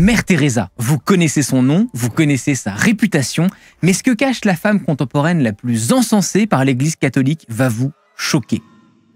Mère Teresa, vous connaissez son nom, vous connaissez sa réputation, mais ce que cache la femme contemporaine la plus encensée par l'Église catholique va vous choquer.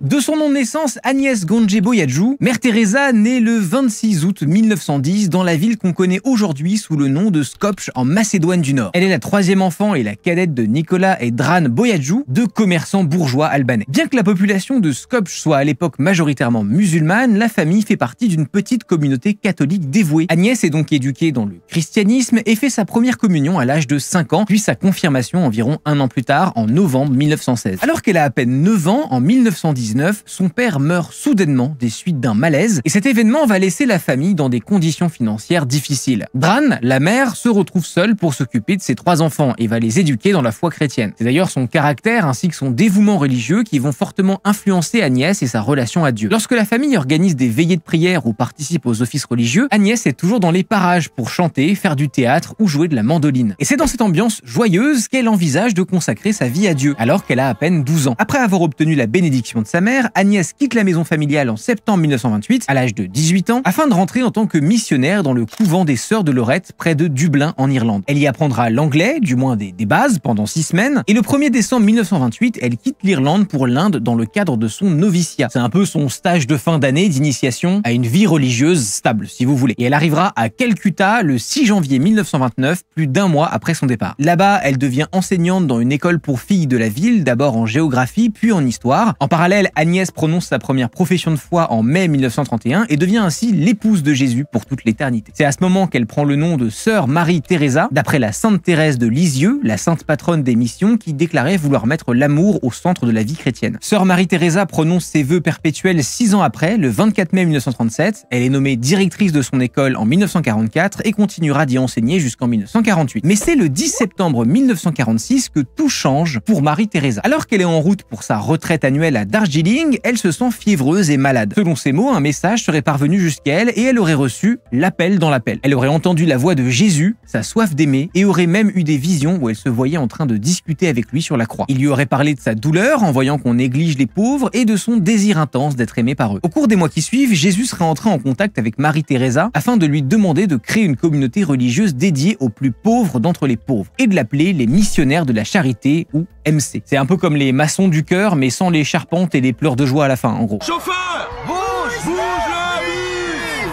De son nom de naissance, Agnès Gonjeboyadjou, Boyadjou, Mère Teresa naît le 26 août 1910 dans la ville qu'on connaît aujourd'hui sous le nom de Skopje en Macédoine du Nord. Elle est la troisième enfant et la cadette de Nicolas et Dran Boyadjou, deux commerçants bourgeois albanais. Bien que la population de Skopje soit à l'époque majoritairement musulmane, la famille fait partie d'une petite communauté catholique dévouée. Agnès est donc éduquée dans le christianisme et fait sa première communion à l'âge de 5 ans, puis sa confirmation environ un an plus tard, en novembre 1916. Alors qu'elle a à peine 9 ans, en 1919, son père meurt soudainement des suites d'un malaise et cet événement va laisser la famille dans des conditions financières difficiles. Dran, la mère, se retrouve seule pour s'occuper de ses trois enfants et va les éduquer dans la foi chrétienne. C'est d'ailleurs son caractère ainsi que son dévouement religieux qui vont fortement influencer Agnès et sa relation à Dieu. Lorsque la famille organise des veillées de prière ou participe aux offices religieux, Agnès est toujours dans les parages pour chanter, faire du théâtre ou jouer de la mandoline. Et c'est dans cette ambiance joyeuse qu'elle envisage de consacrer sa vie à Dieu alors qu'elle a à peine 12 ans. Après avoir obtenu la bénédiction de sa mère, Agnès quitte la maison familiale en septembre 1928, à l'âge de 18 ans, afin de rentrer en tant que missionnaire dans le couvent des Sœurs de Lorette, près de Dublin, en Irlande. Elle y apprendra l'anglais, du moins des, bases, pendant six semaines, et le 1er décembre 1928, elle quitte l'Irlande pour l'Inde dans le cadre de son noviciat. C'est un peu son stage de fin d'année d'initiation à une vie religieuse stable, si vous voulez. Et elle arrivera à Calcutta le 6 janvier 1929, plus d'un mois après son départ. Là-bas, elle devient enseignante dans une école pour filles de la ville, d'abord en géographie, puis en histoire. En parallèle, Agnès prononce sa première profession de foi en mai 1931 et devient ainsi l'épouse de Jésus pour toute l'éternité. C'est à ce moment qu'elle prend le nom de sœur Marie thérèse d'après la sainte Thérèse de Lisieux, la sainte patronne des missions, qui déclarait vouloir mettre l'amour au centre de la vie chrétienne. Sœur Marie thérèse prononce ses vœux perpétuels six ans après, le 24 mai 1937. Elle est nommée directrice de son école en 1944 et continuera d'y enseigner jusqu'en 1948. Mais c'est le 10 septembre 1946 que tout change pour Marie thérèse Alors qu'elle est en route pour sa retraite annuelle à Darjeeling, elle se sent fiévreuse et malade. Selon ses mots, un message serait parvenu jusqu'à elle et elle aurait reçu l'appel dans l'appel. Elle aurait entendu la voix de Jésus, sa soif d'aimer, et aurait même eu des visions où elle se voyait en train de discuter avec lui sur la croix. Il lui aurait parlé de sa douleur en voyant qu'on néglige les pauvres et de son désir intense d'être aimé par eux. Au cours des mois qui suivent, Jésus serait entré en contact avec Marie thérèse afin de lui demander de créer une communauté religieuse dédiée aux plus pauvres d'entre les pauvres et de l'appeler les missionnaires de la charité ou MC. C'est un peu comme les maçons du cœur mais sans les charpentes et des pleurs de joie à la fin, en gros. Chauffeur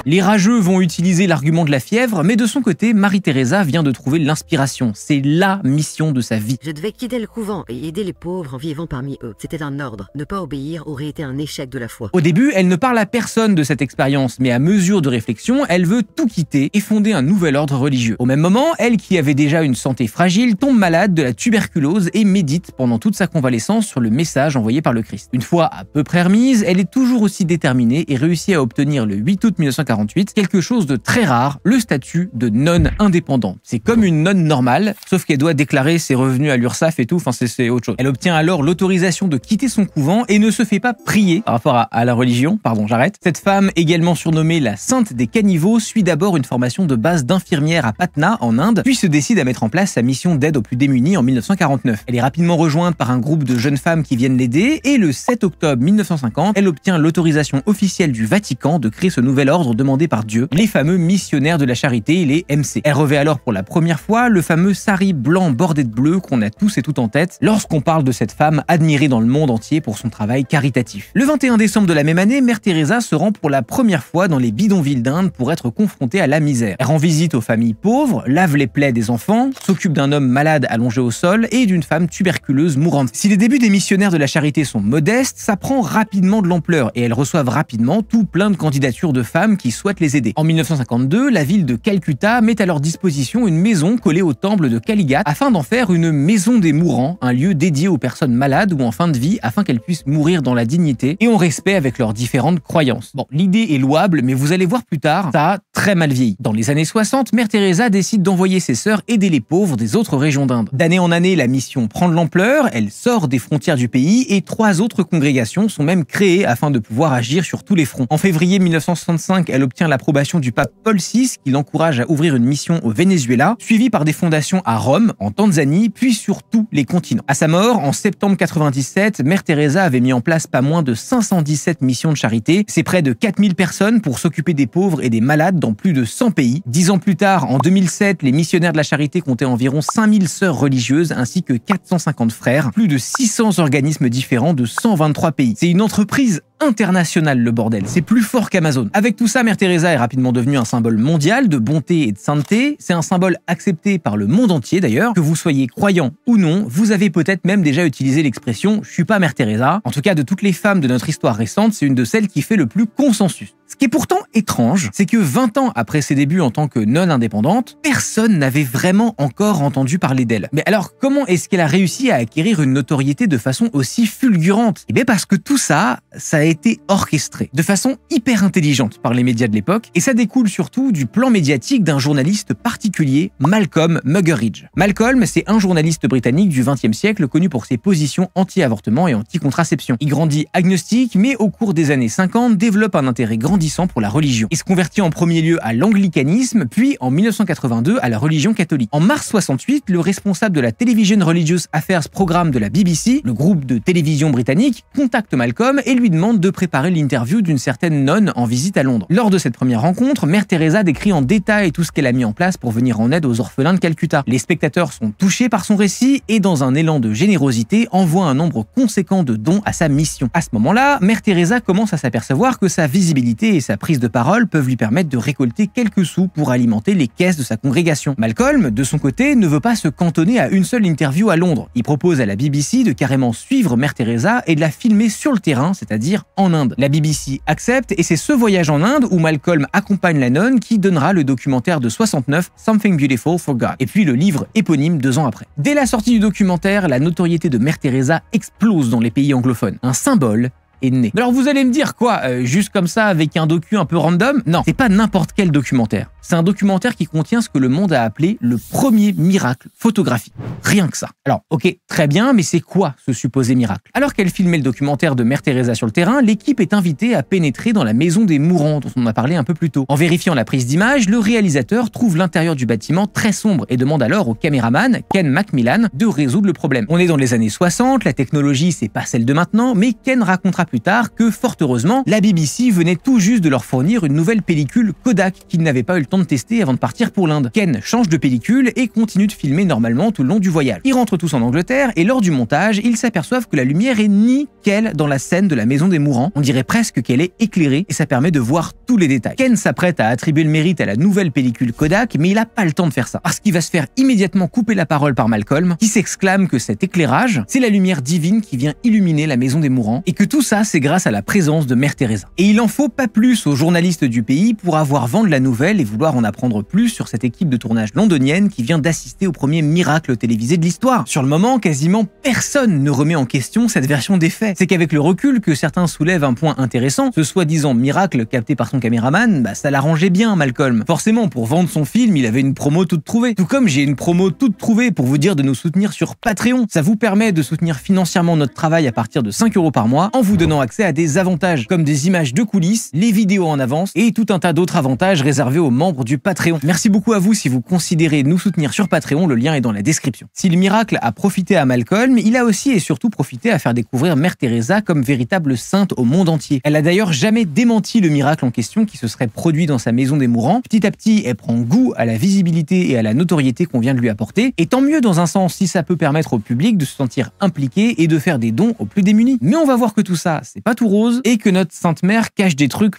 les rageux vont utiliser l'argument de la fièvre, mais de son côté, marie thérèse vient de trouver l'inspiration. C'est LA mission de sa vie. Je devais quitter le couvent et aider les pauvres en vivant parmi eux. C'était un ordre. Ne pas obéir aurait été un échec de la foi. Au début, elle ne parle à personne de cette expérience, mais à mesure de réflexion, elle veut tout quitter et fonder un nouvel ordre religieux. Au même moment, elle, qui avait déjà une santé fragile, tombe malade de la tuberculose et médite pendant toute sa convalescence sur le message envoyé par le Christ. Une fois à peu près remise, elle est toujours aussi déterminée et réussit à obtenir le 8 août 1940 quelque chose de très rare, le statut de nonne indépendante. C'est comme une non normale, sauf qu'elle doit déclarer ses revenus à l'URSSAF et tout, enfin c'est autre chose. Elle obtient alors l'autorisation de quitter son couvent et ne se fait pas prier par rapport à, la religion, pardon j'arrête. Cette femme, également surnommée la Sainte des Caniveaux, suit d'abord une formation de base d'infirmière à Patna en Inde, puis se décide à mettre en place sa mission d'aide aux plus démunis en 1949. Elle est rapidement rejointe par un groupe de jeunes femmes qui viennent l'aider et le 7 octobre 1950, elle obtient l'autorisation officielle du Vatican de créer ce nouvel ordre demandés par Dieu, les fameux missionnaires de la charité, les MC. Elle revêt alors pour la première fois le fameux sari blanc bordé de bleu qu'on a tous et tout en tête lorsqu'on parle de cette femme admirée dans le monde entier pour son travail caritatif. Le 21 décembre de la même année, Mère Teresa se rend pour la première fois dans les bidonvilles d'Inde pour être confrontée à la misère. Elle rend visite aux familles pauvres, lave les plaies des enfants, s'occupe d'un homme malade allongé au sol et d'une femme tuberculeuse mourante. Si les débuts des missionnaires de la charité sont modestes, ça prend rapidement de l'ampleur et elles reçoivent rapidement tout plein de candidatures de femmes qui souhaitent les aider. En 1952, la ville de Calcutta met à leur disposition une maison collée au temple de Kaligat afin d'en faire une maison des mourants, un lieu dédié aux personnes malades ou en fin de vie afin qu'elles puissent mourir dans la dignité et en respect avec leurs différentes croyances. Bon, l'idée est louable, mais vous allez voir plus tard, ça mal vieilli. Dans les années 60, Mère Teresa décide d'envoyer ses sœurs aider les pauvres des autres régions d'Inde. D'année en année, la mission prend de l'ampleur, elle sort des frontières du pays et trois autres congrégations sont même créées afin de pouvoir agir sur tous les fronts. En février 1965, elle obtient l'approbation du pape Paul VI qui l'encourage à ouvrir une mission au Venezuela, suivie par des fondations à Rome, en Tanzanie, puis sur tous les continents. À sa mort, en septembre 97, Mère Teresa avait mis en place pas moins de 517 missions de charité. C'est près de 4000 personnes pour s'occuper des pauvres et des malades dans plus de 100 pays. Dix ans plus tard, en 2007, les missionnaires de la charité comptaient environ 5000 sœurs religieuses ainsi que 450 frères, plus de 600 organismes différents de 123 pays. C'est une entreprise international le bordel, c'est plus fort qu'Amazon. Avec tout ça, Mère Teresa est rapidement devenue un symbole mondial de bonté et de sainteté, c'est un symbole accepté par le monde entier d'ailleurs, que vous soyez croyant ou non, vous avez peut-être même déjà utilisé l'expression « je suis pas Mère Teresa », en tout cas de toutes les femmes de notre histoire récente, c'est une de celles qui fait le plus consensus. Ce qui est pourtant étrange, c'est que 20 ans après ses débuts en tant que non-indépendante, personne n'avait vraiment encore entendu parler d'elle. Mais alors comment est-ce qu'elle a réussi à acquérir une notoriété de façon aussi fulgurante Eh bien parce que tout ça, ça a été orchestré de façon hyper intelligente par les médias de l'époque, et ça découle surtout du plan médiatique d'un journaliste particulier, Malcolm Muggeridge. Malcolm, c'est un journaliste britannique du 20 XXe siècle connu pour ses positions anti-avortement et anti-contraception. Il grandit agnostique, mais au cours des années 50, développe un intérêt grandissant pour la religion. Il se convertit en premier lieu à l'anglicanisme, puis en 1982 à la religion catholique. En mars 68, le responsable de la Television Religious Affairs Programme de la BBC, le groupe de télévision britannique, contacte Malcolm et lui demande de préparer l'interview d'une certaine nonne en visite à Londres. Lors de cette première rencontre, Mère Teresa décrit en détail tout ce qu'elle a mis en place pour venir en aide aux orphelins de Calcutta. Les spectateurs sont touchés par son récit et dans un élan de générosité envoient un nombre conséquent de dons à sa mission. À ce moment-là, Mère Teresa commence à s'apercevoir que sa visibilité et sa prise de parole peuvent lui permettre de récolter quelques sous pour alimenter les caisses de sa congrégation. Malcolm, de son côté, ne veut pas se cantonner à une seule interview à Londres. Il propose à la BBC de carrément suivre Mère Teresa et de la filmer sur le terrain, c'est-à-dire en Inde. La BBC accepte et c'est ce voyage en Inde où Malcolm accompagne la nonne qui donnera le documentaire de 69 Something Beautiful for God et puis le livre éponyme deux ans après. Dès la sortie du documentaire, la notoriété de Mère Teresa explose dans les pays anglophones. Un symbole est né. Alors vous allez me dire quoi, euh, juste comme ça avec un docu un peu random Non, c'est pas n'importe quel documentaire c'est un documentaire qui contient ce que le monde a appelé le premier miracle photographique. Rien que ça. Alors, ok, très bien, mais c'est quoi ce supposé miracle Alors qu'elle filmait le documentaire de Mère Teresa sur le terrain, l'équipe est invitée à pénétrer dans la maison des mourants dont on a parlé un peu plus tôt. En vérifiant la prise d'image, le réalisateur trouve l'intérieur du bâtiment très sombre et demande alors au caméraman Ken Macmillan de résoudre le problème. On est dans les années 60, la technologie c'est pas celle de maintenant, mais Ken racontera plus tard que fort heureusement, la BBC venait tout juste de leur fournir une nouvelle pellicule Kodak qu'ils n'avaient pas eu le temps de tester avant de partir pour l'Inde. Ken change de pellicule et continue de filmer normalement tout le long du voyage. Ils rentrent tous en Angleterre et lors du montage, ils s'aperçoivent que la lumière est nickel dans la scène de la maison des mourants. On dirait presque qu'elle est éclairée et ça permet de voir tous les détails. Ken s'apprête à attribuer le mérite à la nouvelle pellicule Kodak, mais il n'a pas le temps de faire ça parce qu'il va se faire immédiatement couper la parole par Malcolm, qui s'exclame que cet éclairage, c'est la lumière divine qui vient illuminer la maison des mourants et que tout ça, c'est grâce à la présence de Mère Teresa. Et il en faut pas plus aux journalistes du pays pour avoir vent la nouvelle et vous en apprendre plus sur cette équipe de tournage londonienne qui vient d'assister au premier miracle télévisé de l'histoire. Sur le moment, quasiment personne ne remet en question cette version des faits. C'est qu'avec le recul que certains soulèvent un point intéressant, ce soi-disant miracle capté par son caméraman, bah ça l'arrangeait bien Malcolm. Forcément, pour vendre son film, il avait une promo toute trouvée. Tout comme j'ai une promo toute trouvée pour vous dire de nous soutenir sur Patreon. Ça vous permet de soutenir financièrement notre travail à partir de 5 euros par mois en vous donnant accès à des avantages comme des images de coulisses, les vidéos en avance et tout un tas d'autres avantages réservés aux membres du Patreon. Merci beaucoup à vous si vous considérez nous soutenir sur Patreon, le lien est dans la description. Si le miracle a profité à Malcolm, il a aussi et surtout profité à faire découvrir Mère Teresa comme véritable sainte au monde entier. Elle a d'ailleurs jamais démenti le miracle en question qui se serait produit dans sa maison des mourants. Petit à petit, elle prend goût à la visibilité et à la notoriété qu'on vient de lui apporter, et tant mieux dans un sens si ça peut permettre au public de se sentir impliqué et de faire des dons aux plus démunis. Mais on va voir que tout ça, c'est pas tout rose, et que notre Sainte Mère cache des trucs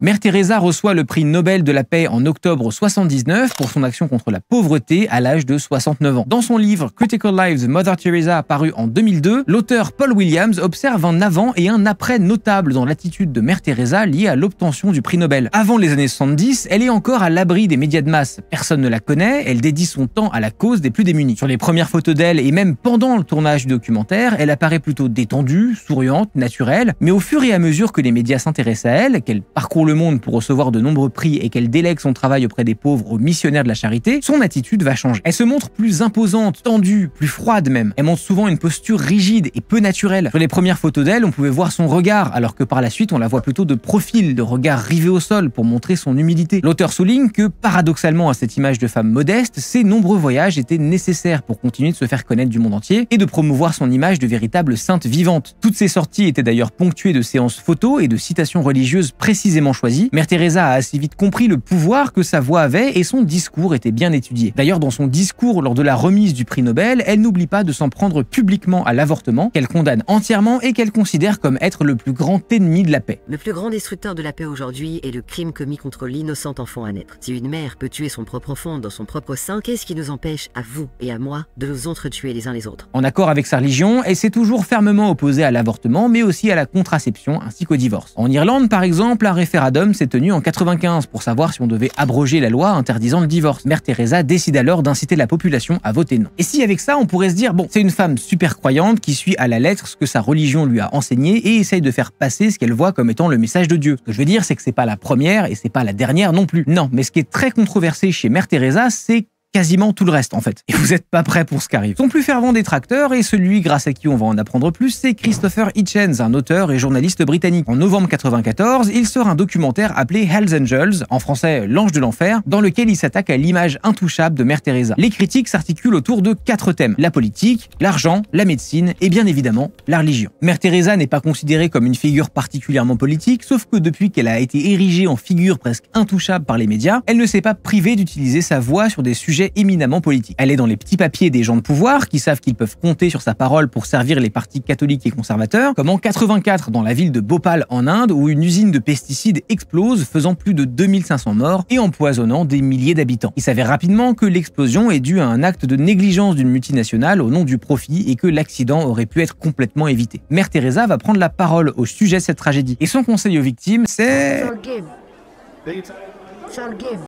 Mère Teresa reçoit le prix Nobel de la paix en octobre 79 pour son action contre la pauvreté à l'âge de 69 ans. Dans son livre Critical Lives Mother Teresa paru en 2002, l'auteur Paul Williams observe un avant et un après notable dans l'attitude de Mère Teresa liée à l'obtention du prix Nobel. Avant les années 70, elle est encore à l'abri des médias de masse. Personne ne la connaît, elle dédie son temps à la cause des plus démunis. Sur les premières photos d'elle et même pendant le tournage du documentaire, elle apparaît plutôt détendue, souriante, naturelle, mais au fur et à mesure que les médias s'intéressent à elle, qu'elle parcourt le monde pour recevoir de nombreux prix et qu'elle délègue son travail auprès des pauvres aux missionnaires de la charité, son attitude va changer. Elle se montre plus imposante, tendue, plus froide même. Elle montre souvent une posture rigide et peu naturelle. Sur les premières photos d'elle, on pouvait voir son regard, alors que par la suite, on la voit plutôt de profil, de regard rivé au sol pour montrer son humilité. L'auteur souligne que, paradoxalement à cette image de femme modeste, ses nombreux voyages étaient nécessaires pour continuer de se faire connaître du monde entier et de promouvoir son image de véritable sainte vivante. Toutes ses sorties étaient d'ailleurs ponctuées de séances photos et de citations religieuses précises précisément choisi, Mère Teresa a assez vite compris le pouvoir que sa voix avait et son discours était bien étudié. D'ailleurs, dans son discours lors de la remise du prix Nobel, elle n'oublie pas de s'en prendre publiquement à l'avortement, qu'elle condamne entièrement et qu'elle considère comme être le plus grand ennemi de la paix. Le plus grand destructeur de la paix aujourd'hui est le crime commis contre l'innocent enfant à naître. Si une mère peut tuer son propre enfant dans son propre sein, qu'est-ce qui nous empêche, à vous et à moi, de nous entretuer les uns les autres En accord avec sa religion, elle s'est toujours fermement opposée à l'avortement, mais aussi à la contraception ainsi qu'au divorce. En Irlande, par exemple, un référendum s'est tenu en 95 pour savoir si on devait abroger la loi interdisant le divorce. Mère Teresa décide alors d'inciter la population à voter non. Et si avec ça, on pourrait se dire, bon, c'est une femme super croyante qui suit à la lettre ce que sa religion lui a enseigné et essaye de faire passer ce qu'elle voit comme étant le message de Dieu. Ce que je veux dire, c'est que c'est pas la première et c'est pas la dernière non plus. Non, mais ce qui est très controversé chez Mère Teresa, c'est quasiment tout le reste en fait. Et vous n'êtes pas prêt pour ce qui arrive. Son plus fervent détracteur et celui grâce à qui on va en apprendre plus, c'est Christopher Hitchens, un auteur et journaliste britannique. En novembre 1994, il sort un documentaire appelé Hells Angels, en français L'Ange de l'Enfer, dans lequel il s'attaque à l'image intouchable de Mère Teresa. Les critiques s'articulent autour de quatre thèmes, la politique, l'argent, la médecine et bien évidemment la religion. Mère Teresa n'est pas considérée comme une figure particulièrement politique, sauf que depuis qu'elle a été érigée en figure presque intouchable par les médias, elle ne s'est pas privée d'utiliser sa voix sur des sujets éminemment politique. Elle est dans les petits papiers des gens de pouvoir qui savent qu'ils peuvent compter sur sa parole pour servir les partis catholiques et conservateurs, comme en 84 dans la ville de Bhopal en Inde où une usine de pesticides explose faisant plus de 2500 morts et empoisonnant des milliers d'habitants. Il s'avère rapidement que l'explosion est due à un acte de négligence d'une multinationale au nom du profit et que l'accident aurait pu être complètement évité. Mère Teresa va prendre la parole au sujet de cette tragédie et son conseil aux victimes c'est...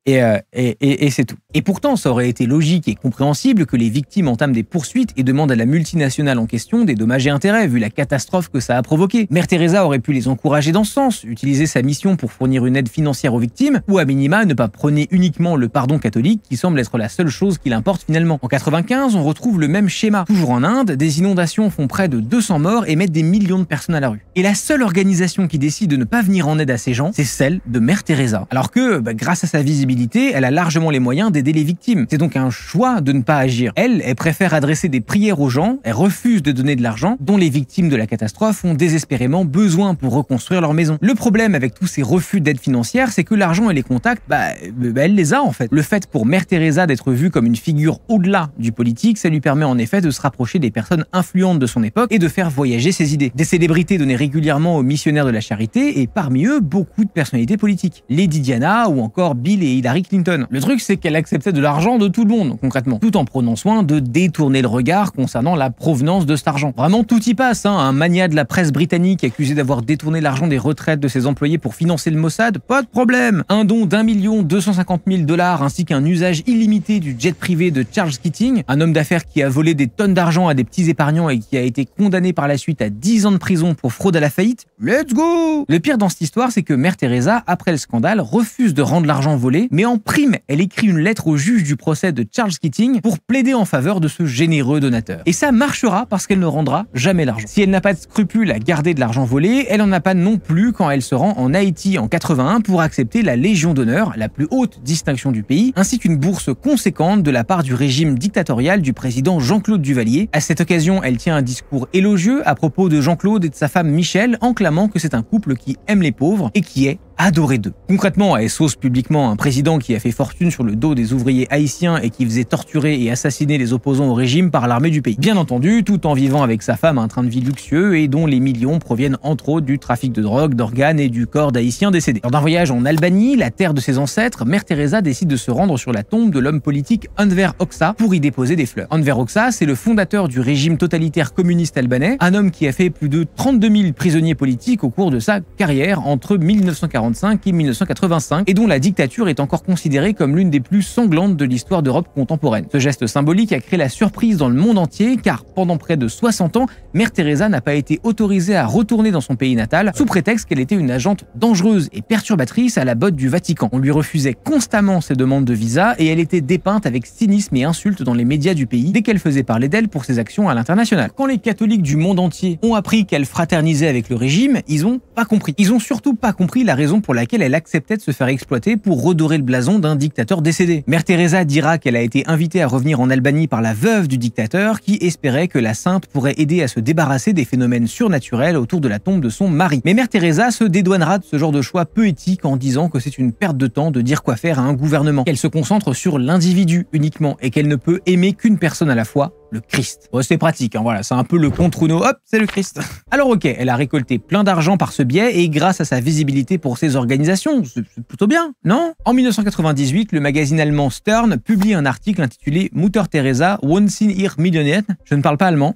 Euh, et, et, et, c'est tout. Et pourtant, ça aurait été logique et compréhensible que les victimes entament des poursuites et demandent à la multinationale en question des dommages et intérêts, vu la catastrophe que ça a provoquée. Mère Teresa aurait pu les encourager dans ce sens, utiliser sa mission pour fournir une aide financière aux victimes, ou à minima ne pas prôner uniquement le pardon catholique qui semble être la seule chose qui l'importe finalement. En 95, on retrouve le même schéma. Toujours en Inde, des inondations font près de 200 morts et mettent des millions de personnes à la rue. Et la seule organisation qui décide de ne pas venir en aide à ces gens, c'est celle de Mère Teresa. Alors que, bah, grâce grâce à sa visibilité, elle a largement les moyens d'aider les victimes. C'est donc un choix de ne pas agir. Elle, elle préfère adresser des prières aux gens, elle refuse de donner de l'argent dont les victimes de la catastrophe ont désespérément besoin pour reconstruire leur maison. Le problème avec tous ces refus d'aide financière, c'est que l'argent et les contacts, bah, euh, bah elle les a en fait. Le fait pour Mère Teresa d'être vue comme une figure au-delà du politique, ça lui permet en effet de se rapprocher des personnes influentes de son époque et de faire voyager ses idées. Des célébrités données régulièrement aux missionnaires de la charité et parmi eux, beaucoup de personnalités politiques. Lady Diana ou encore Bill et Hillary Clinton. Le truc, c'est qu'elle acceptait de l'argent de tout le monde, concrètement, tout en prenant soin de détourner le regard concernant la provenance de cet argent. Vraiment, tout y passe. Hein. Un mania de la presse britannique accusé d'avoir détourné l'argent des retraites de ses employés pour financer le Mossad, pas de problème. Un don d'un million deux cent cinquante mille dollars ainsi qu'un usage illimité du jet privé de Charles Keating, un homme d'affaires qui a volé des tonnes d'argent à des petits épargnants et qui a été condamné par la suite à 10 ans de prison pour fraude à la faillite. Let's go Le pire dans cette histoire, c'est que Mère Teresa, après le scandale, refuse de rendre volé, mais en prime, elle écrit une lettre au juge du procès de Charles Keating pour plaider en faveur de ce généreux donateur. Et ça marchera parce qu'elle ne rendra jamais l'argent. Si elle n'a pas de scrupules à garder de l'argent volé, elle n'en a pas non plus quand elle se rend en Haïti en 81 pour accepter la Légion d'honneur, la plus haute distinction du pays, ainsi qu'une bourse conséquente de la part du régime dictatorial du président Jean-Claude Duvalier. À cette occasion, elle tient un discours élogieux à propos de Jean-Claude et de sa femme Michelle en clamant que c'est un couple qui aime les pauvres et qui est adoré d'eux. Concrètement, elle sauce publiquement un président qui a fait fortune sur le dos des ouvriers haïtiens et qui faisait torturer et assassiner les opposants au régime par l'armée du pays. Bien entendu, tout en vivant avec sa femme un train de vie luxueux et dont les millions proviennent entre autres du trafic de drogue, d'organes et du corps d'haïtiens décédés. Lors d'un voyage en Albanie, la terre de ses ancêtres, Mère Teresa décide de se rendre sur la tombe de l'homme politique Enver Hoxha pour y déposer des fleurs. Enver Hoxha, c'est le fondateur du régime totalitaire communiste albanais, un homme qui a fait plus de 32 000 prisonniers politiques au cours de sa carrière entre 1940 et 1985, et dont la dictature est encore considérée comme l'une des plus sanglantes de l'histoire d'Europe contemporaine. Ce geste symbolique a créé la surprise dans le monde entier, car pendant près de 60 ans, Mère Teresa n'a pas été autorisée à retourner dans son pays natal, sous prétexte qu'elle était une agente dangereuse et perturbatrice à la botte du Vatican. On lui refusait constamment ses demandes de visa, et elle était dépeinte avec cynisme et insultes dans les médias du pays, dès qu'elle faisait parler d'elle pour ses actions à l'international. Quand les catholiques du monde entier ont appris qu'elle fraternisait avec le régime, ils n'ont pas compris. Ils n'ont surtout pas compris la raison pour laquelle elle acceptait de se faire exploiter pour redorer le blason d'un dictateur décédé. Mère Teresa dira qu'elle a été invitée à revenir en Albanie par la veuve du dictateur qui espérait que la sainte pourrait aider à se débarrasser des phénomènes surnaturels autour de la tombe de son mari. Mais Mère Teresa se dédouanera de ce genre de choix peu éthique en disant que c'est une perte de temps de dire quoi faire à un gouvernement, qu'elle se concentre sur l'individu uniquement et qu'elle ne peut aimer qu'une personne à la fois le Christ. Bon, c'est pratique, hein, voilà, c'est un peu le contre-uno, hop, c'est le Christ. Alors ok, elle a récolté plein d'argent par ce biais et grâce à sa visibilité pour ses organisations, c'est plutôt bien, non En 1998, le magazine allemand Stern publie un article intitulé Mutter Teresa, Once in ihr Millionaire. Je ne parle pas allemand.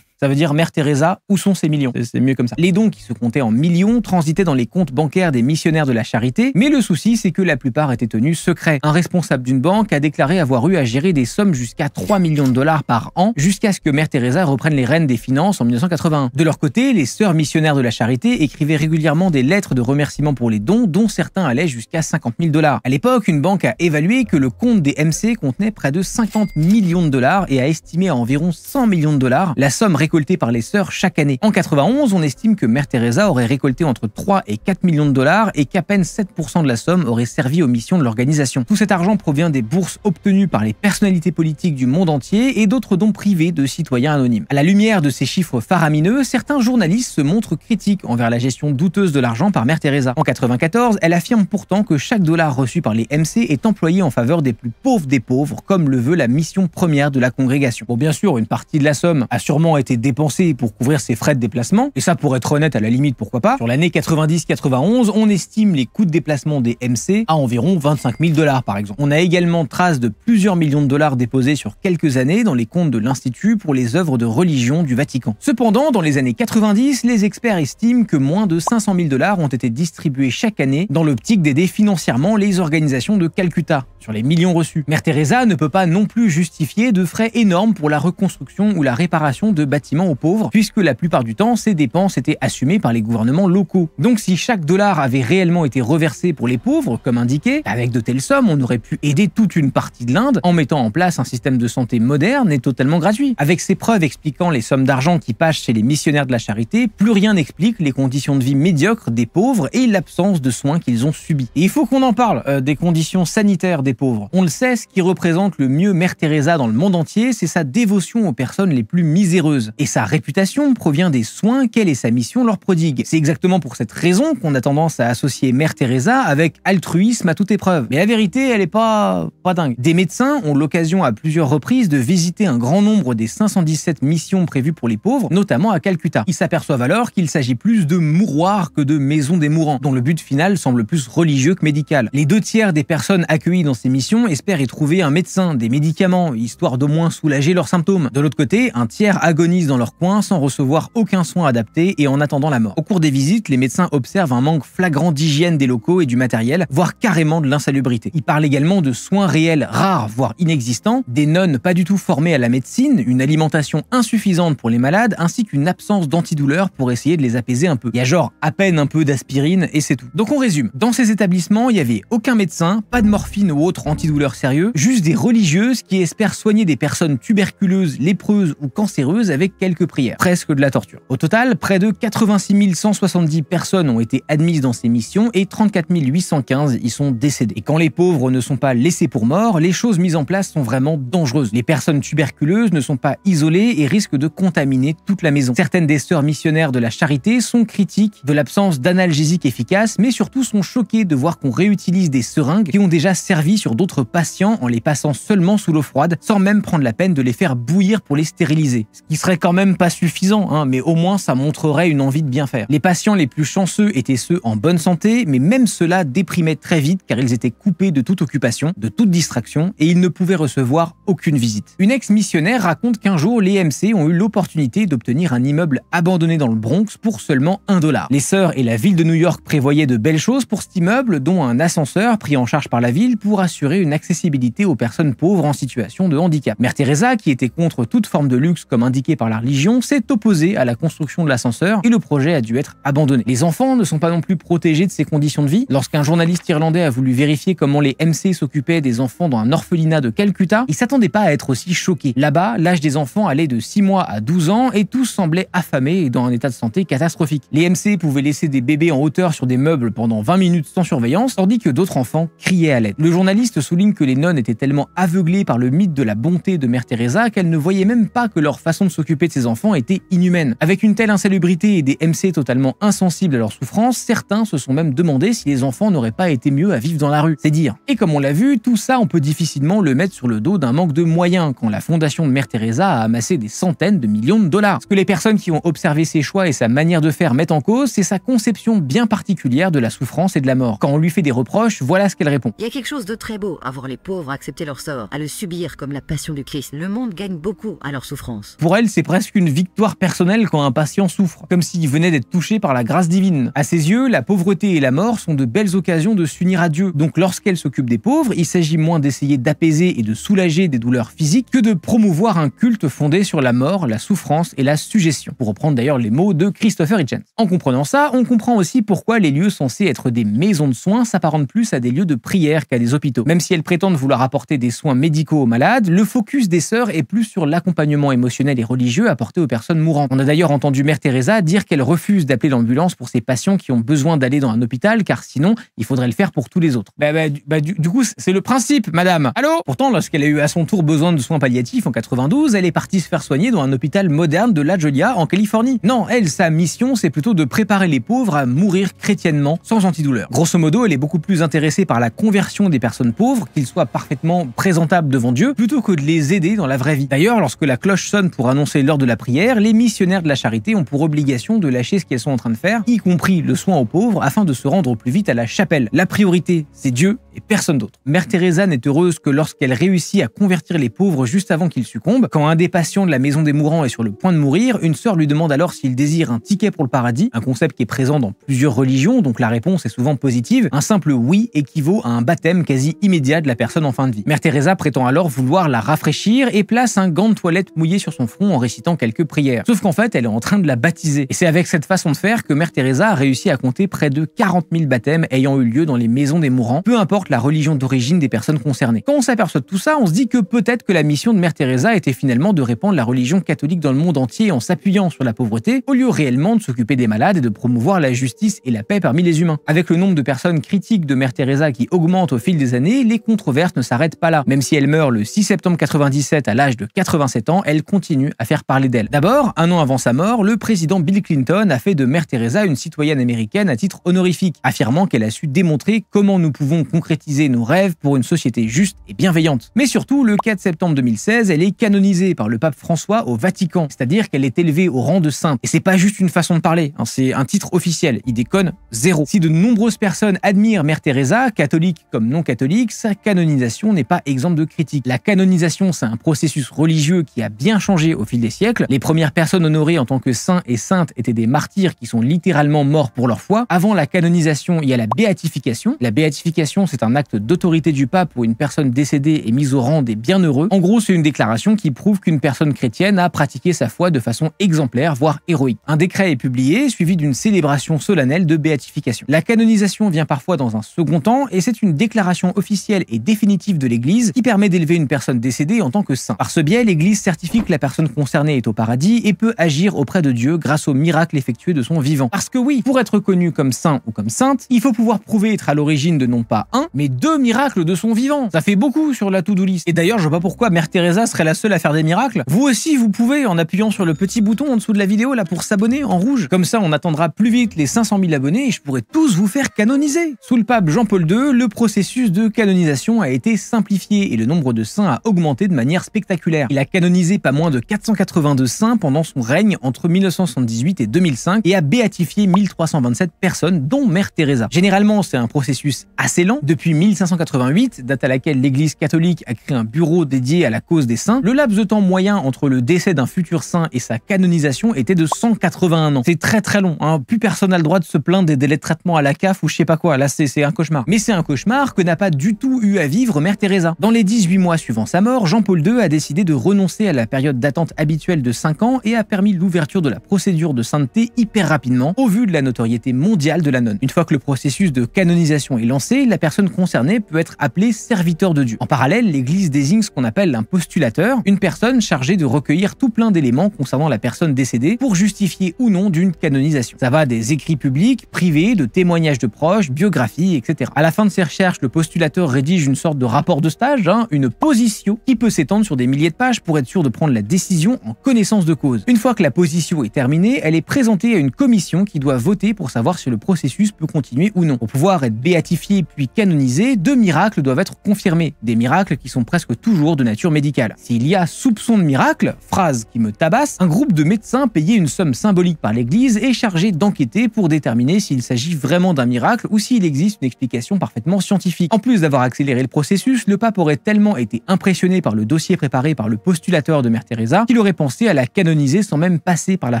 Ça veut dire Mère Teresa, où sont ces millions C'est mieux comme ça. Les dons qui se comptaient en millions transitaient dans les comptes bancaires des missionnaires de la charité, mais le souci c'est que la plupart étaient tenus secrets. Un responsable d'une banque a déclaré avoir eu à gérer des sommes jusqu'à 3 millions de dollars par an jusqu'à ce que Mère Teresa reprenne les rênes des finances en 1981. De leur côté, les sœurs missionnaires de la charité écrivaient régulièrement des lettres de remerciement pour les dons dont certains allaient jusqu'à 50 000 dollars. À l'époque, une banque a évalué que le compte des MC contenait près de 50 millions de dollars et a estimé à environ 100 millions de dollars la somme récoltée Récoltée par les sœurs chaque année. En 91, on estime que Mère Teresa aurait récolté entre 3 et 4 millions de dollars et qu'à peine 7% de la somme aurait servi aux missions de l'organisation. Tout cet argent provient des bourses obtenues par les personnalités politiques du monde entier et d'autres dons privés de citoyens anonymes. À la lumière de ces chiffres faramineux, certains journalistes se montrent critiques envers la gestion douteuse de l'argent par Mère Teresa. En 94, elle affirme pourtant que chaque dollar reçu par les MC est employé en faveur des plus pauvres des pauvres, comme le veut la mission première de la congrégation. Bon, bien sûr, une partie de la somme a sûrement été Dépensés pour couvrir ses frais de déplacement. Et ça, pour être honnête, à la limite, pourquoi pas. Sur l'année 90-91, on estime les coûts de déplacement des MC à environ 25 000 dollars, par exemple. On a également trace de plusieurs millions de dollars déposés sur quelques années dans les comptes de l'Institut pour les œuvres de religion du Vatican. Cependant, dans les années 90, les experts estiment que moins de 500 000 dollars ont été distribués chaque année dans l'optique d'aider financièrement les organisations de Calcutta. Sur les millions reçus, Mère Teresa ne peut pas non plus justifier de frais énormes pour la reconstruction ou la réparation de bâtiments aux pauvres, puisque la plupart du temps, ces dépenses étaient assumées par les gouvernements locaux. Donc si chaque dollar avait réellement été reversé pour les pauvres, comme indiqué, avec de telles sommes, on aurait pu aider toute une partie de l'Inde en mettant en place un système de santé moderne et totalement gratuit. Avec ces preuves expliquant les sommes d'argent qui passent chez les missionnaires de la charité, plus rien n'explique les conditions de vie médiocres des pauvres et l'absence de soins qu'ils ont subis. Et il faut qu'on en parle euh, des conditions sanitaires des pauvres. On le sait, ce qui représente le mieux Mère Teresa dans le monde entier, c'est sa dévotion aux personnes les plus miséreuses. Et sa réputation provient des soins qu'elle et sa mission leur prodiguent. C'est exactement pour cette raison qu'on a tendance à associer Mère Teresa avec altruisme à toute épreuve. Mais la vérité, elle est pas pas dingue. Des médecins ont l'occasion à plusieurs reprises de visiter un grand nombre des 517 missions prévues pour les pauvres, notamment à Calcutta. Ils s'aperçoivent alors qu'il s'agit plus de mouroir » que de maison des mourants, dont le but final semble plus religieux que médical. Les deux tiers des personnes accueillies dans ses missions espèrent y trouver un médecin, des médicaments, histoire d'au moins soulager leurs symptômes. De l'autre côté, un tiers agonise dans leur coin sans recevoir aucun soin adapté et en attendant la mort. Au cours des visites, les médecins observent un manque flagrant d'hygiène des locaux et du matériel, voire carrément de l'insalubrité. Ils parlent également de soins réels rares, voire inexistants, des nonnes pas du tout formées à la médecine, une alimentation insuffisante pour les malades, ainsi qu'une absence d'antidouleur pour essayer de les apaiser un peu. Il y a genre à peine un peu d'aspirine et c'est tout. Donc on résume, dans ces établissements, il n'y avait aucun médecin, pas de morphine ou autre autres antidouleurs sérieux, juste des religieuses qui espèrent soigner des personnes tuberculeuses, lépreuses ou cancéreuses avec quelques prières. Presque de la torture. Au total, près de 86 170 personnes ont été admises dans ces missions et 34 815 y sont décédées. Et quand les pauvres ne sont pas laissés pour morts, les choses mises en place sont vraiment dangereuses. Les personnes tuberculeuses ne sont pas isolées et risquent de contaminer toute la maison. Certaines des sœurs missionnaires de la charité sont critiques de l'absence d'analgésiques efficaces, mais surtout sont choquées de voir qu'on réutilise des seringues qui ont déjà servi sur d'autres patients en les passant seulement sous l'eau froide, sans même prendre la peine de les faire bouillir pour les stériliser. Ce qui serait quand même pas suffisant, hein, mais au moins ça montrerait une envie de bien faire. Les patients les plus chanceux étaient ceux en bonne santé, mais même cela déprimait très vite car ils étaient coupés de toute occupation, de toute distraction, et ils ne pouvaient recevoir aucune visite. Une ex-missionnaire raconte qu'un jour, les MC ont eu l'opportunité d'obtenir un immeuble abandonné dans le Bronx pour seulement 1 dollar. Les sœurs et la ville de New York prévoyaient de belles choses pour cet immeuble, dont un ascenseur pris en charge par la ville pour une accessibilité aux personnes pauvres en situation de handicap. Mère Teresa, qui était contre toute forme de luxe comme indiqué par la religion, s'est opposée à la construction de l'ascenseur et le projet a dû être abandonné. Les enfants ne sont pas non plus protégés de ces conditions de vie. Lorsqu'un journaliste irlandais a voulu vérifier comment les MC s'occupaient des enfants dans un orphelinat de Calcutta, il s'attendait pas à être aussi choqué. Là-bas, l'âge des enfants allait de 6 mois à 12 ans et tous semblaient affamés et dans un état de santé catastrophique. Les MC pouvaient laisser des bébés en hauteur sur des meubles pendant 20 minutes sans surveillance, tandis que d'autres enfants criaient à l'aide. Le journaliste souligne que les nonnes étaient tellement aveuglées par le mythe de la bonté de Mère Teresa qu'elles ne voyaient même pas que leur façon de s'occuper de ses enfants était inhumaine. Avec une telle insalubrité et des MC totalement insensibles à leur souffrance, certains se sont même demandé si les enfants n'auraient pas été mieux à vivre dans la rue. C'est dire. Et comme on l'a vu, tout ça, on peut difficilement le mettre sur le dos d'un manque de moyens quand la fondation de Mère Teresa a amassé des centaines de millions de dollars. Ce que les personnes qui ont observé ses choix et sa manière de faire mettent en cause, c'est sa conception bien particulière de la souffrance et de la mort. Quand on lui fait des reproches, voilà ce qu'elle répond. Il quelque chose très beau à voir les pauvres accepter leur sort, à le subir comme la passion du Christ. Le monde gagne beaucoup à leur souffrance. Pour elle, c'est presque une victoire personnelle quand un patient souffre, comme s'il venait d'être touché par la grâce divine. À ses yeux, la pauvreté et la mort sont de belles occasions de s'unir à Dieu. Donc lorsqu'elle s'occupe des pauvres, il s'agit moins d'essayer d'apaiser et de soulager des douleurs physiques que de promouvoir un culte fondé sur la mort, la souffrance et la suggestion, pour reprendre d'ailleurs les mots de Christopher Hitchens. En comprenant ça, on comprend aussi pourquoi les lieux censés être des maisons de soins s'apparentent plus à des lieux de prière qu'à des hôpitaux même si elle prétendent vouloir apporter des soins médicaux aux malades, le focus des sœurs est plus sur l'accompagnement émotionnel et religieux apporté aux personnes mourantes. On a d'ailleurs entendu Mère Teresa dire qu'elle refuse d'appeler l'ambulance pour ses patients qui ont besoin d'aller dans un hôpital, car sinon, il faudrait le faire pour tous les autres. Bah, bah, bah du, coup, c'est le principe, madame. Allô Pourtant, lorsqu'elle a eu à son tour besoin de soins palliatifs en 92, elle est partie se faire soigner dans un hôpital moderne de La Jolla, en Californie. Non, elle, sa mission, c'est plutôt de préparer les pauvres à mourir chrétiennement, sans antidouleur. Grosso modo, elle est beaucoup plus intéressée par la conversion des personnes pauvres, qu'ils soient parfaitement présentables devant Dieu, plutôt que de les aider dans la vraie vie. D'ailleurs, lorsque la cloche sonne pour annoncer l'heure de la prière, les missionnaires de la charité ont pour obligation de lâcher ce qu'elles sont en train de faire, y compris le soin aux pauvres, afin de se rendre plus vite à la chapelle. La priorité, c'est Dieu et personne d'autre. Mère Teresa n'est heureuse que lorsqu'elle réussit à convertir les pauvres juste avant qu'ils succombent. Quand un des patients de la maison des mourants est sur le point de mourir, une sœur lui demande alors s'il désire un ticket pour le paradis, un concept qui est présent dans plusieurs religions, donc la réponse est souvent positive. Un simple oui équivaut à un baptême quasi immédiat de la personne en fin de vie. Mère Teresa prétend alors vouloir la rafraîchir et place un gant de toilette mouillé sur son front en récitant quelques prières. Sauf qu'en fait, elle est en train de la baptiser. Et c'est avec cette façon de faire que Mère Teresa a réussi à compter près de 40 000 baptêmes ayant eu lieu dans les maisons des mourants, peu importe la religion d'origine des personnes concernées. Quand on s'aperçoit de tout ça, on se dit que peut-être que la mission de Mère Teresa était finalement de répandre la religion catholique dans le monde entier en s'appuyant sur la pauvreté, au lieu réellement de s'occuper des malades et de promouvoir la justice et la paix parmi les humains. Avec le nombre de personnes critiques de Mère Teresa qui augmente au fil des années, les controverses ne s'arrêtent pas là. Même si elle meurt le 6 septembre 1997 à l'âge de 87 ans, elle continue à faire parler d'elle. D'abord, un an avant sa mort, le président Bill Clinton a fait de Mère Teresa une citoyenne américaine à titre honorifique, affirmant qu'elle a su démontrer comment nous pouvons concrétiser nos rêves pour une société juste et bienveillante. Mais surtout, le 4 septembre 2016, elle est canonisée par le pape François au Vatican, c'est-à-dire qu'elle est élevée au rang de sainte. Et c'est pas juste une façon de parler, hein, c'est un titre officiel, il déconne zéro. Si de nombreuses personnes admirent Mère Teresa, catholique comme non catholique, sa canonisation n'est pas exemple de critique. La canonisation, c'est un processus religieux qui a bien changé au fil des siècles. Les premières personnes honorées en tant que saints et saintes étaient des martyrs qui sont littéralement morts pour leur foi. Avant la canonisation, il y a la béatification. La béatification, c'est un acte d'autorité du pape pour une personne décédée et mise au rang des bienheureux. En gros, c'est une déclaration qui prouve qu'une personne chrétienne a pratiqué sa foi de façon exemplaire, voire héroïque. Un décret est publié, suivi d'une célébration solennelle de béatification. La canonisation vient parfois dans un second temps et c'est une déclaration officielle et définitive de l'Église qui permet d'élever une personne décédée en tant que saint. Par ce biais, l'Église certifie que la personne concernée est au paradis et peut agir auprès de Dieu grâce au miracles effectués de son vivant. Parce que oui, pour être connu comme saint ou comme sainte, il faut pouvoir prouver être à l'origine de non pas un, mais deux miracles de son vivant. Ça fait beaucoup sur la to-do list. Et d'ailleurs, je vois pas pourquoi Mère Teresa serait la seule à faire des miracles. Vous aussi, vous pouvez en appuyant sur le petit bouton en dessous de la vidéo là pour s'abonner en rouge. Comme ça, on attendra plus vite les 500 000 abonnés et je pourrai tous vous faire canoniser. Sous le pape Jean-Paul II, le processus de canonisation a été simplifiée et le nombre de saints a augmenté de manière spectaculaire. Il a canonisé pas moins de 482 saints pendant son règne entre 1978 et 2005 et a béatifié 1327 personnes, dont Mère Teresa. Généralement, c'est un processus assez lent. Depuis 1588, date à laquelle l'Église catholique a créé un bureau dédié à la cause des saints, le laps de temps moyen entre le décès d'un futur saint et sa canonisation était de 181 ans. C'est très très long. Hein. Plus personne n'a le droit de se plaindre des délais de traitement à la CAF ou je sais pas quoi. Là, c'est un cauchemar. Mais c'est un cauchemar que n'a pas du tout eu à vivre Mère Teresa. Dans les 18 mois suivant sa mort, Jean-Paul II a décidé de renoncer à la période d'attente habituelle de 5 ans et a permis l'ouverture de la procédure de sainteté hyper rapidement, au vu de la notoriété mondiale de la nonne. Une fois que le processus de canonisation est lancé, la personne concernée peut être appelée serviteur de Dieu. En parallèle, l'Église désigne ce qu'on appelle un postulateur, une personne chargée de recueillir tout plein d'éléments concernant la personne décédée pour justifier ou non d'une canonisation. Ça va des écrits publics, privés, de témoignages de proches, biographies, etc. À la fin de ses recherches, le postulateur rédige rédige une sorte de rapport de stage, hein, une position, qui peut s'étendre sur des milliers de pages pour être sûr de prendre la décision en connaissance de cause. Une fois que la position est terminée, elle est présentée à une commission qui doit voter pour savoir si le processus peut continuer ou non. Pour pouvoir être béatifié puis canonisé, deux miracles doivent être confirmés, des miracles qui sont presque toujours de nature médicale. S'il y a soupçon de miracle, phrase qui me tabasse, un groupe de médecins payé une somme symbolique par l'Église est chargé d'enquêter pour déterminer s'il s'agit vraiment d'un miracle ou s'il existe une explication parfaitement scientifique d'avoir accéléré le processus, le pape aurait tellement été impressionné par le dossier préparé par le postulateur de Mère Teresa qu'il aurait pensé à la canoniser sans même passer par la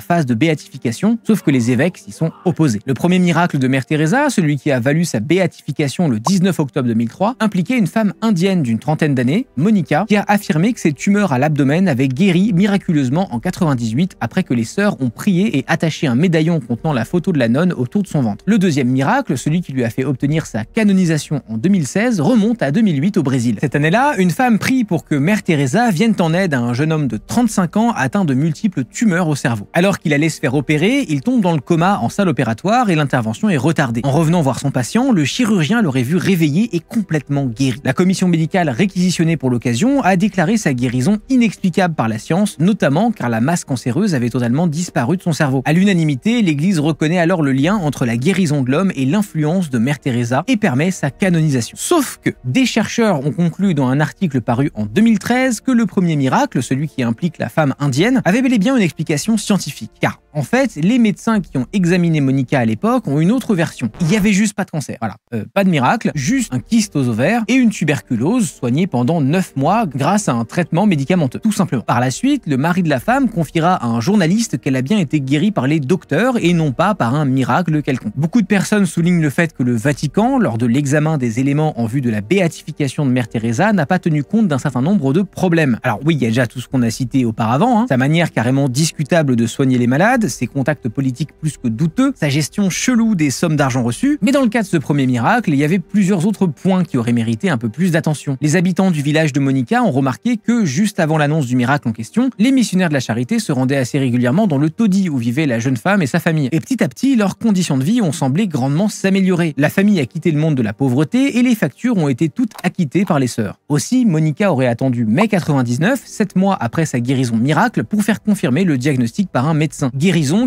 phase de béatification, sauf que les évêques s'y sont opposés. Le premier miracle de Mère Teresa, celui qui a valu sa béatification le 19 octobre 2003, impliquait une femme indienne d'une trentaine d'années, Monica, qui a affirmé que ses tumeurs à l'abdomen avaient guéri miraculeusement en 98 après que les sœurs ont prié et attaché un médaillon contenant la photo de la nonne autour de son ventre. Le deuxième miracle, celui qui lui a fait obtenir sa canonisation en 2016, remonte à 2008 au Brésil. Cette année-là, une femme prie pour que Mère Teresa vienne en aide à un jeune homme de 35 ans atteint de multiples tumeurs au cerveau. Alors qu'il allait se faire opérer, il tombe dans le coma en salle opératoire et l'intervention est retardée. En revenant voir son patient, le chirurgien l'aurait vu réveillé et complètement guéri. La commission médicale réquisitionnée pour l'occasion a déclaré sa guérison inexplicable par la science, notamment car la masse cancéreuse avait totalement disparu de son cerveau. À l'unanimité, l'Église reconnaît alors le lien entre la guérison de l'homme et l'influence de Mère Teresa et permet sa canonisation. Sauf que des chercheurs ont conclu dans un article paru en 2013 que le premier miracle, celui qui implique la femme indienne, avait bel et bien une explication scientifique. Car en fait, les médecins qui ont examiné Monica à l'époque ont une autre version. Il n'y avait juste pas de cancer. Voilà. Euh, pas de miracle, juste un kyste aux ovaires et une tuberculose soignée pendant 9 mois grâce à un traitement médicamenteux. Tout simplement. Par la suite, le mari de la femme confiera à un journaliste qu'elle a bien été guérie par les docteurs et non pas par un miracle quelconque. Beaucoup de personnes soulignent le fait que le Vatican, lors de l'examen des éléments en vue de la béatification de Mère Teresa, n'a pas tenu compte d'un certain nombre de problèmes. Alors oui, il y a déjà tout ce qu'on a cité auparavant, hein. sa manière carrément discutable de soigner les malades, ses contacts politiques plus que douteux, sa gestion chelou des sommes d'argent reçues. Mais dans le cas de ce premier miracle, il y avait plusieurs autres points qui auraient mérité un peu plus d'attention. Les habitants du village de Monica ont remarqué que, juste avant l'annonce du miracle en question, les missionnaires de la charité se rendaient assez régulièrement dans le taudis où vivaient la jeune femme et sa famille. Et petit à petit, leurs conditions de vie ont semblé grandement s'améliorer. La famille a quitté le monde de la pauvreté et les factures ont été toutes acquittées par les sœurs. Aussi, Monica aurait attendu mai 99, 7 mois après sa guérison miracle, pour faire confirmer le diagnostic par un médecin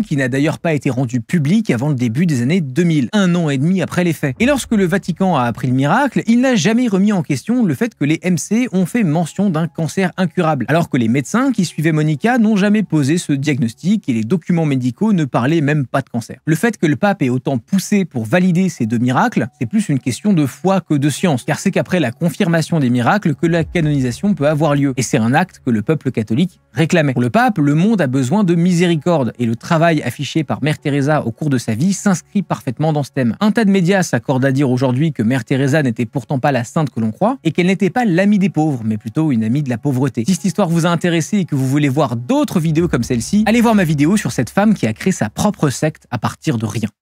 qui n'a d'ailleurs pas été rendue publique avant le début des années 2000, un an et demi après les faits. Et lorsque le Vatican a appris le miracle, il n'a jamais remis en question le fait que les MC ont fait mention d'un cancer incurable, alors que les médecins qui suivaient Monica n'ont jamais posé ce diagnostic et les documents médicaux ne parlaient même pas de cancer. Le fait que le pape ait autant poussé pour valider ces deux miracles, c'est plus une question de foi que de science, car c'est qu'après la confirmation des miracles que la canonisation peut avoir lieu, et c'est un acte que le peuple catholique réclamait. Pour le pape, le monde a besoin de miséricorde, et le le travail affiché par Mère Teresa au cours de sa vie s'inscrit parfaitement dans ce thème. Un tas de médias s'accordent à dire aujourd'hui que Mère Teresa n'était pourtant pas la sainte que l'on croit et qu'elle n'était pas l'amie des pauvres, mais plutôt une amie de la pauvreté. Si cette histoire vous a intéressé et que vous voulez voir d'autres vidéos comme celle-ci, allez voir ma vidéo sur cette femme qui a créé sa propre secte à partir de rien.